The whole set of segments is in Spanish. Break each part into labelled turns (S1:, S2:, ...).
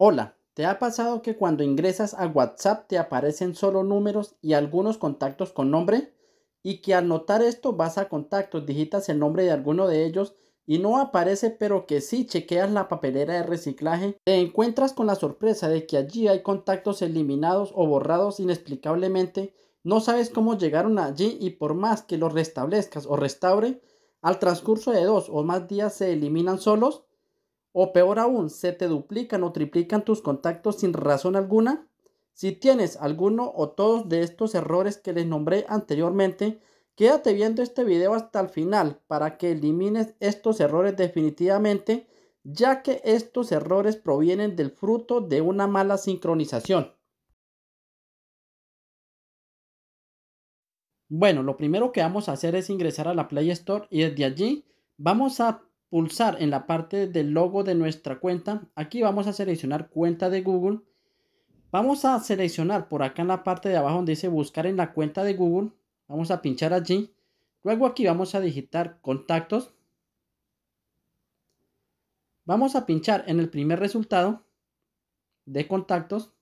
S1: Hola, ¿te ha pasado que cuando ingresas a WhatsApp te aparecen solo números y algunos contactos con nombre? Y que al notar esto vas a contactos, digitas el nombre de alguno de ellos y no aparece, pero que si sí chequeas la papelera de reciclaje, te encuentras con la sorpresa de que allí hay contactos eliminados o borrados inexplicablemente. No sabes cómo llegaron allí y por más que los restablezcas o restaure, al transcurso de dos o más días se eliminan solos o peor aún, se te duplican o triplican tus contactos sin razón alguna. Si tienes alguno o todos de estos errores que les nombré anteriormente, quédate viendo este video hasta el final para que elimines estos errores definitivamente, ya que estos errores provienen del fruto de una mala sincronización. Bueno, lo primero que vamos a hacer es ingresar a la Play Store y desde allí vamos a pulsar en la parte del logo de nuestra cuenta. Aquí vamos a seleccionar cuenta de Google. Vamos a seleccionar por acá en la parte de abajo donde dice buscar en la cuenta de Google. Vamos a pinchar allí. Luego aquí vamos a digitar contactos. Vamos a pinchar en el primer resultado de contactos.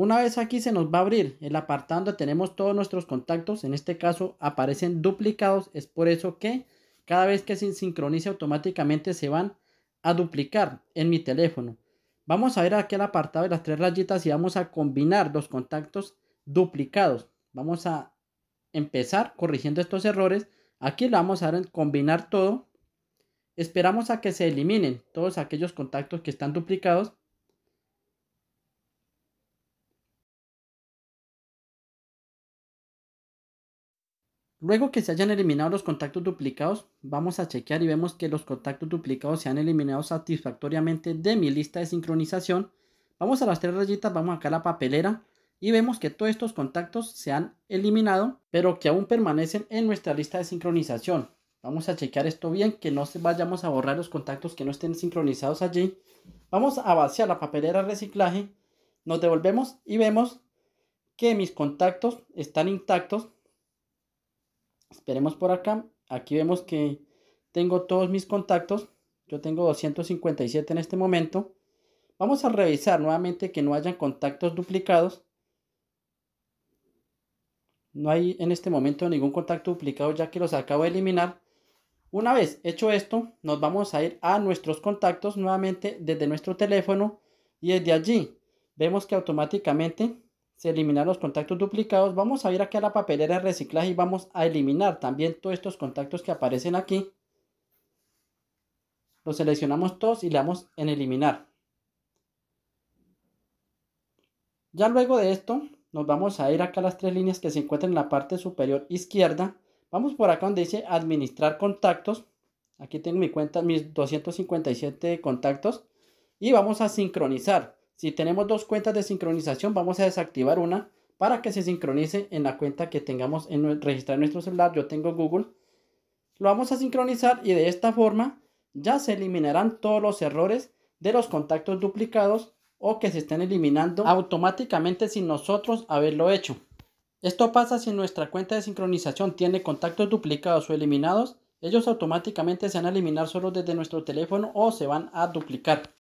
S1: Una vez aquí se nos va a abrir el apartado donde tenemos todos nuestros contactos. En este caso aparecen duplicados. Es por eso que cada vez que se sincronice automáticamente se van a duplicar en mi teléfono. Vamos a ir aquí al apartado de las tres rayitas y vamos a combinar los contactos duplicados. Vamos a empezar corrigiendo estos errores. Aquí le vamos a dar en combinar todo. Esperamos a que se eliminen todos aquellos contactos que están duplicados Luego que se hayan eliminado los contactos duplicados, vamos a chequear y vemos que los contactos duplicados se han eliminado satisfactoriamente de mi lista de sincronización. Vamos a las tres rayitas, vamos acá a la papelera y vemos que todos estos contactos se han eliminado, pero que aún permanecen en nuestra lista de sincronización. Vamos a chequear esto bien, que no vayamos a borrar los contactos que no estén sincronizados allí. Vamos a vaciar la papelera reciclaje, nos devolvemos y vemos que mis contactos están intactos, Esperemos por acá. Aquí vemos que tengo todos mis contactos. Yo tengo 257 en este momento. Vamos a revisar nuevamente que no hayan contactos duplicados. No hay en este momento ningún contacto duplicado ya que los acabo de eliminar. Una vez hecho esto, nos vamos a ir a nuestros contactos nuevamente desde nuestro teléfono y desde allí vemos que automáticamente se eliminan los contactos duplicados, vamos a ir aquí a la papelera de reciclaje y vamos a eliminar también todos estos contactos que aparecen aquí. Los seleccionamos todos y le damos en eliminar. Ya luego de esto, nos vamos a ir acá a las tres líneas que se encuentran en la parte superior izquierda. Vamos por acá donde dice administrar contactos. Aquí tengo mi cuenta, mis 257 contactos. Y vamos a sincronizar. Si tenemos dos cuentas de sincronización, vamos a desactivar una para que se sincronice en la cuenta que tengamos en registrar nuestro celular. Yo tengo Google. Lo vamos a sincronizar y de esta forma ya se eliminarán todos los errores de los contactos duplicados o que se estén eliminando automáticamente sin nosotros haberlo hecho. Esto pasa si nuestra cuenta de sincronización tiene contactos duplicados o eliminados, ellos automáticamente se van a eliminar solo desde nuestro teléfono o se van a duplicar.